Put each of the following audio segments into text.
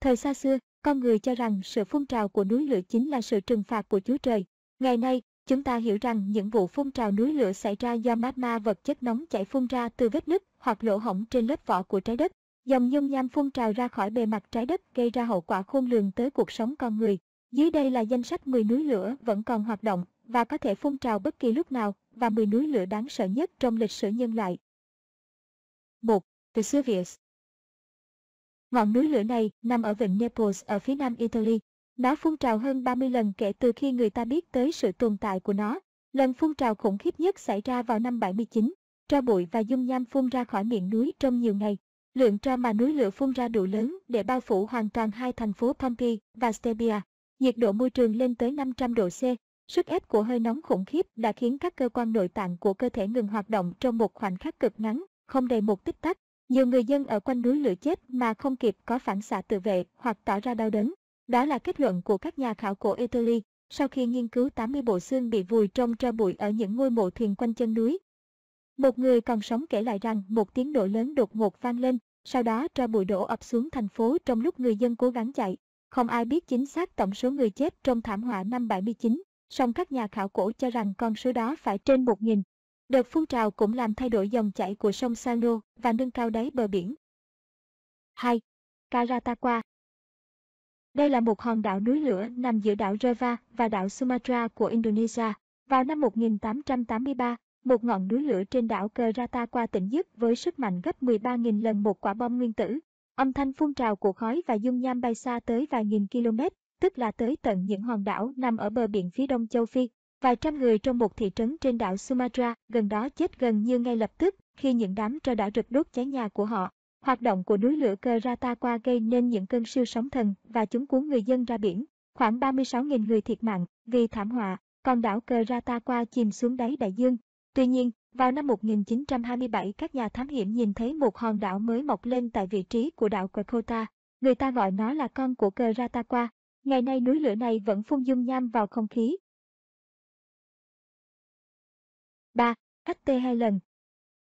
Thời xa xưa, con người cho rằng sự phun trào của núi lửa chính là sự trừng phạt của Chúa Trời. Ngày nay, chúng ta hiểu rằng những vụ phun trào núi lửa xảy ra do magma vật chất nóng chảy phun ra từ vết nứt hoặc lỗ hổng trên lớp vỏ của trái đất. Dòng dung nham phun trào ra khỏi bề mặt trái đất gây ra hậu quả khôn lường tới cuộc sống con người. Dưới đây là danh sách 10 núi lửa vẫn còn hoạt động và có thể phun trào bất kỳ lúc nào và 10 núi lửa đáng sợ nhất trong lịch sử nhân loại. 1. Vesuvius Ngọn núi lửa này nằm ở vịnh Naples ở phía nam Italy. Nó phun trào hơn 30 lần kể từ khi người ta biết tới sự tồn tại của nó. Lần phun trào khủng khiếp nhất xảy ra vào năm 79. Tro bụi và dung nham phun ra khỏi miệng núi trong nhiều ngày. Lượng tro mà núi lửa phun ra đủ lớn để bao phủ hoàn toàn hai thành phố Pompeii và Stabia. Nhiệt độ môi trường lên tới 500 độ C. Sức ép của hơi nóng khủng khiếp đã khiến các cơ quan nội tạng của cơ thể ngừng hoạt động trong một khoảnh khắc cực ngắn, không đầy một tích tắc. Nhiều người dân ở quanh núi lửa chết mà không kịp có phản xạ tự vệ hoặc tỏ ra đau đớn. Đó là kết luận của các nhà khảo cổ Italy sau khi nghiên cứu 80 bộ xương bị vùi trong tro bụi ở những ngôi mộ thuyền quanh chân núi. Một người còn sống kể lại rằng một tiếng nổ lớn đột ngột vang lên, sau đó tro bụi đổ ập xuống thành phố trong lúc người dân cố gắng chạy. Không ai biết chính xác tổng số người chết trong thảm họa năm 79, song các nhà khảo cổ cho rằng con số đó phải trên 1.000. Đợt phun trào cũng làm thay đổi dòng chảy của sông Sano và nâng cao đáy bờ biển. 2. Karataqa Đây là một hòn đảo núi lửa nằm giữa đảo Java và đảo Sumatra của Indonesia. Vào năm 1883, một ngọn núi lửa trên đảo Karataqa tỉnh dứt với sức mạnh gấp 13.000 lần một quả bom nguyên tử. Âm thanh phun trào của khói và dung nham bay xa tới vài nghìn km, tức là tới tận những hòn đảo nằm ở bờ biển phía đông châu Phi, Vài trăm người trong một thị trấn trên đảo Sumatra gần đó chết gần như ngay lập tức khi những đám tro đã rực đốt cháy nhà của họ. Hoạt động của núi lửa Keratawa gây nên những cơn siêu sóng thần và chúng cuốn người dân ra biển. Khoảng 36.000 người thiệt mạng vì thảm họa, còn đảo Keratawa chìm xuống đáy đại dương. Tuy nhiên, vào năm 1927 các nhà thám hiểm nhìn thấy một hòn đảo mới mọc lên tại vị trí của đảo Kakota. Người ta gọi nó là con của Keratawa. Ngày nay núi lửa này vẫn phun dung nham vào không khí 3. FT hai lần.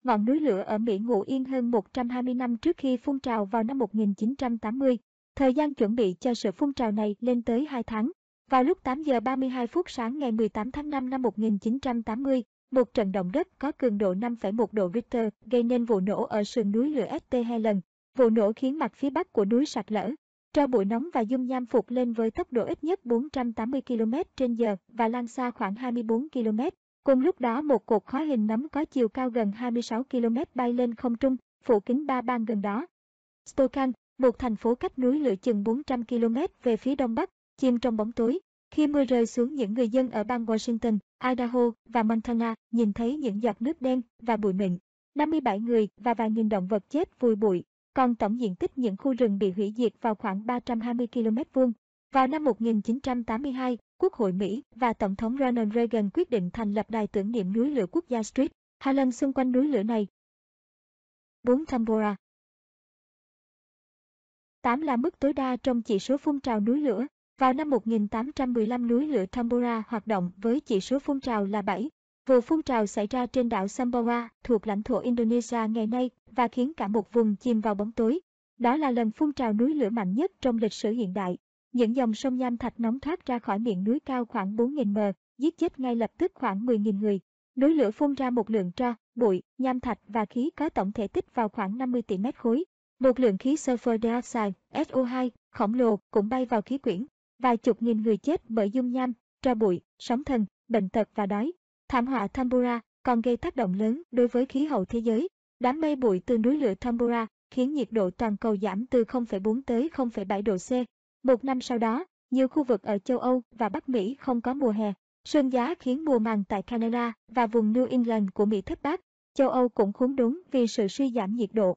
Ngọn núi lửa ở Mỹ ngủ yên hơn 120 năm trước khi phun trào vào năm 1980. Thời gian chuẩn bị cho sự phun trào này lên tới 2 tháng. Vào lúc 8 giờ 32 phút sáng ngày 18 tháng 5 năm 1980, một trận động đất có cường độ 5,1 độ Richter gây nên vụ nổ ở sườn núi lửa ST hai lần. Vụ nổ khiến mặt phía bắc của núi sạt lở. Tro bụi nóng và dung nham phục lên với tốc độ ít nhất 480 km h và lan xa khoảng 24 km. Cùng lúc đó một cột khói hình nấm có chiều cao gần 26 km bay lên không trung, phủ kín ba bang gần đó. Stokan, một thành phố cách núi lửa chừng 400 km về phía đông bắc, chìm trong bóng tối. Khi mưa rơi xuống những người dân ở bang Washington, Idaho và Montana nhìn thấy những giọt nước đen và bụi mịn. 57 người và vài nghìn động vật chết vùi bụi, còn tổng diện tích những khu rừng bị hủy diệt vào khoảng 320 km vuông. Vào năm 1982, Quốc hội Mỹ và Tổng thống Ronald Reagan quyết định thành lập đài tưởng niệm núi lửa quốc gia Street, hai lần xung quanh núi lửa này. 4. Tambora 8 là mức tối đa trong chỉ số phun trào núi lửa. Vào năm 1815 núi lửa Tambora hoạt động với chỉ số phun trào là 7. Vụ phun trào xảy ra trên đảo Sambawa thuộc lãnh thổ Indonesia ngày nay và khiến cả một vùng chìm vào bóng tối. Đó là lần phun trào núi lửa mạnh nhất trong lịch sử hiện đại. Những dòng sông nham thạch nóng thoát ra khỏi miệng núi cao khoảng 4.000 m, giết chết ngay lập tức khoảng 10.000 người. Núi lửa phun ra một lượng tro, bụi, nham thạch và khí có tổng thể tích vào khoảng 50 tỷ mét khối. Một lượng khí sulfur dioxide, SO2, khổng lồ cũng bay vào khí quyển. Vài chục nghìn người chết bởi dung nham, tro bụi, sóng thần, bệnh tật và đói. Thảm họa Tambora còn gây tác động lớn đối với khí hậu thế giới. Đám mây bụi từ núi lửa Tambora khiến nhiệt độ toàn cầu giảm từ 0,4 tới 0,7 độ C một năm sau đó, nhiều khu vực ở châu Âu và Bắc Mỹ không có mùa hè. Sương giá khiến mùa màng tại Canada và vùng New England của Mỹ thất bát. Châu Âu cũng khốn đốn vì sự suy giảm nhiệt độ.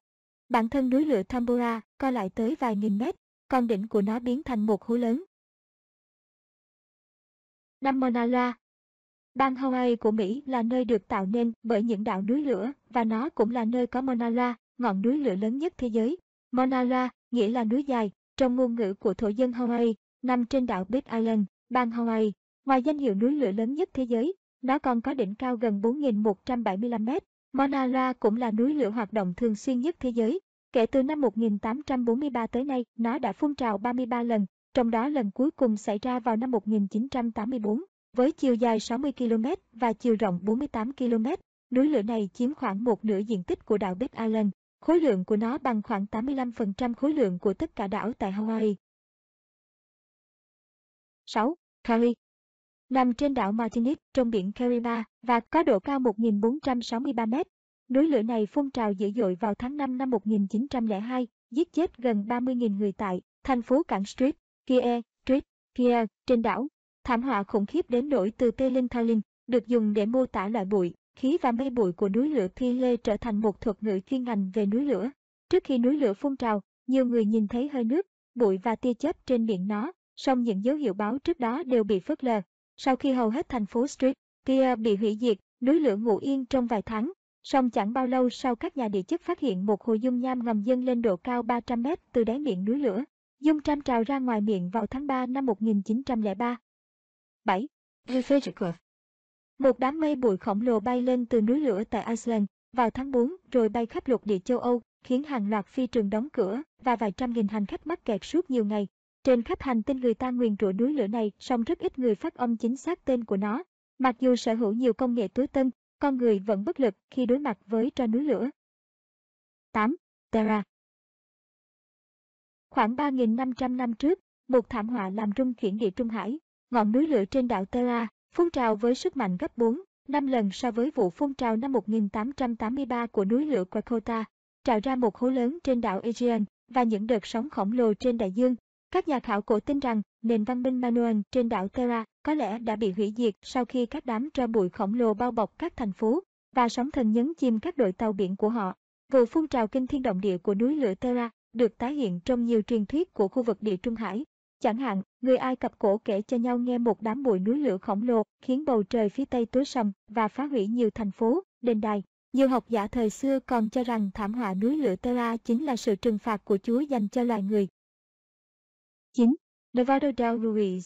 Bản thân núi lửa Tambora co lại tới vài nghìn mét, con đỉnh của nó biến thành một hố lớn. Năm Mauna Loa Bang Hawaii của Mỹ là nơi được tạo nên bởi những đảo núi lửa và nó cũng là nơi có Mauna Loa, ngọn núi lửa lớn nhất thế giới. Mauna Loa nghĩa là núi dài, trong ngôn ngữ của thổ dân Hawaii, nằm trên đảo Big Island, bang Hawaii. Ngoài danh hiệu núi lửa lớn nhất thế giới, nó còn có đỉnh cao gần 4.175 mét. Mauna Loa cũng là núi lửa hoạt động thường xuyên nhất thế giới. Kể từ năm 1843 tới nay, nó đã phun trào 33 lần, trong đó lần cuối cùng xảy ra vào năm 1984. Với chiều dài 60 km và chiều rộng 48 km, núi lửa này chiếm khoảng một nửa diện tích của đảo Big Island. Khối lượng của nó bằng khoảng 85% khối lượng của tất cả đảo tại Hawaii. 6. Carrie Nằm trên đảo Martinique trong biển Carima và có độ cao 1.463 mét, núi lửa này phun trào dữ dội vào tháng 5 năm 1902, giết chết gần 30.000 người tại thành phố cảng Strip, Pierre, Strip, Pierre, trên đảo. Thảm họa khủng khiếp đến nỗi từ Pelin Thailand được dùng để mô tả loại bụi khí và mây bụi của núi lửa Phi Lê trở thành một thuật ngữ chuyên ngành về núi lửa. Trước khi núi lửa phun trào, nhiều người nhìn thấy hơi nước, bụi và tia chớp trên miệng nó, song những dấu hiệu báo trước đó đều bị phớt lờ. Sau khi hầu hết thành phố Street Pier bị hủy diệt, núi lửa ngủ yên trong vài tháng, song chẳng bao lâu sau các nhà địa chất phát hiện một hồ dung nham ngầm dâng lên độ cao 300 mét từ đáy miệng núi lửa. Dung tram trào ra ngoài miệng vào tháng 3 năm 1903. 7. Refugee một đám mây bụi khổng lồ bay lên từ núi lửa tại Iceland vào tháng 4 rồi bay khắp lục địa châu Âu, khiến hàng loạt phi trường đóng cửa và vài trăm nghìn hành khách mắc kẹt suốt nhiều ngày. Trên khắp hành tinh người ta nguyền rủa núi lửa này, song rất ít người phát âm chính xác tên của nó. Mặc dù sở hữu nhiều công nghệ tối tân, con người vẫn bất lực khi đối mặt với tro núi lửa. 8. Terra Khoảng 3.500 năm trước, một thảm họa làm rung chuyển địa Trung Hải. Ngọn núi lửa trên đảo Terra Phun trào với sức mạnh gấp 4, 5 lần so với vụ phun trào năm 1883 của núi lửa Krakota, trào ra một hố lớn trên đảo Aegean và những đợt sóng khổng lồ trên đại dương. Các nhà khảo cổ tin rằng nền văn minh Minoan trên đảo Terra có lẽ đã bị hủy diệt sau khi các đám tro bụi khổng lồ bao bọc các thành phố và sóng thần nhấn chìm các đội tàu biển của họ. Vụ phun trào kinh thiên động địa của núi lửa Terra được tái hiện trong nhiều truyền thuyết của khu vực địa Trung Hải Chẳng hạn, người Ai Cập cổ kể cho nhau nghe một đám bụi núi lửa khổng lồ khiến bầu trời phía Tây tối sầm và phá hủy nhiều thành phố, đền đài. Nhiều học giả thời xưa còn cho rằng thảm họa núi lửa Tera chính là sự trừng phạt của Chúa dành cho loài người. 9. Nevado del Ruiz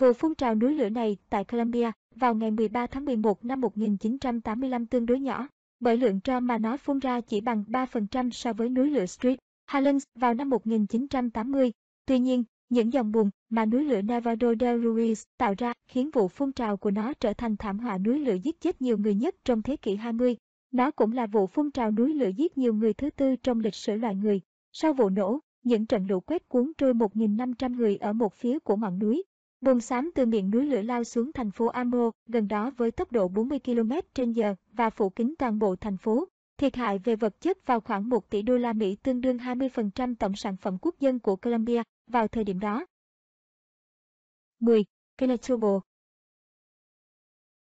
Vụ phun trào núi lửa này tại Colombia vào ngày 13 tháng 11 năm 1985 tương đối nhỏ, bởi lượng tro mà nó phun ra chỉ bằng 3% so với núi lửa Street Highlands vào năm 1980 Tuy nhiên, những dòng bùn mà núi lửa Nevado del Ruiz tạo ra khiến vụ phun trào của nó trở thành thảm họa núi lửa giết chết nhiều người nhất trong thế kỷ 20. Nó cũng là vụ phun trào núi lửa giết nhiều người thứ tư trong lịch sử loài người. Sau vụ nổ, những trận lũ quét cuốn trôi 1.500 người ở một phía của ngọn núi. Bùn xám từ miệng núi lửa lao xuống thành phố Amo, gần đó với tốc độ 40 km h và phủ kín toàn bộ thành phố. Thiệt hại về vật chất vào khoảng 1 tỷ đô la Mỹ tương đương 20% tổng sản phẩm quốc dân của Colombia vào thời điểm đó. 10. Pinatubo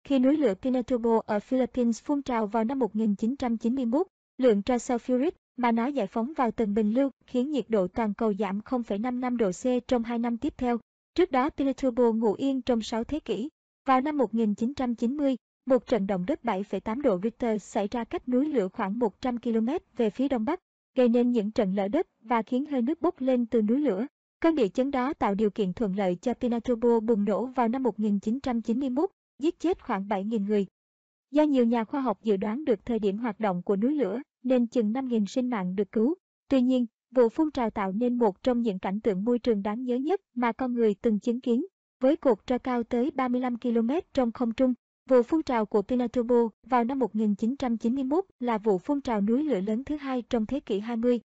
Khi núi lửa Pinatubo ở Philippines phun trào vào năm 1991, lượng sulfuric mà nó giải phóng vào tầng bình lưu khiến nhiệt độ toàn cầu giảm 0,55 độ C trong 2 năm tiếp theo. Trước đó Pinatubo ngủ yên trong 6 thế kỷ. Vào năm 1990, một trận động đất 7,8 độ Richter xảy ra cách núi lửa khoảng 100 km về phía đông bắc, gây nên những trận lở đất và khiến hơi nước bốc lên từ núi lửa. Cơn địa chấn đó tạo điều kiện thuận lợi cho Pinatubo bùng nổ vào năm 1991, giết chết khoảng 7.000 người. Do nhiều nhà khoa học dự đoán được thời điểm hoạt động của núi lửa, nên chừng 5.000 sinh mạng được cứu. Tuy nhiên, vụ phun trào tạo nên một trong những cảnh tượng môi trường đáng nhớ nhất mà con người từng chứng kiến, với cột tro cao tới 35 km trong không trung Vụ phun trào của Pinatubo vào năm 1991 là vụ phun trào núi lửa lớn thứ hai trong thế kỷ 20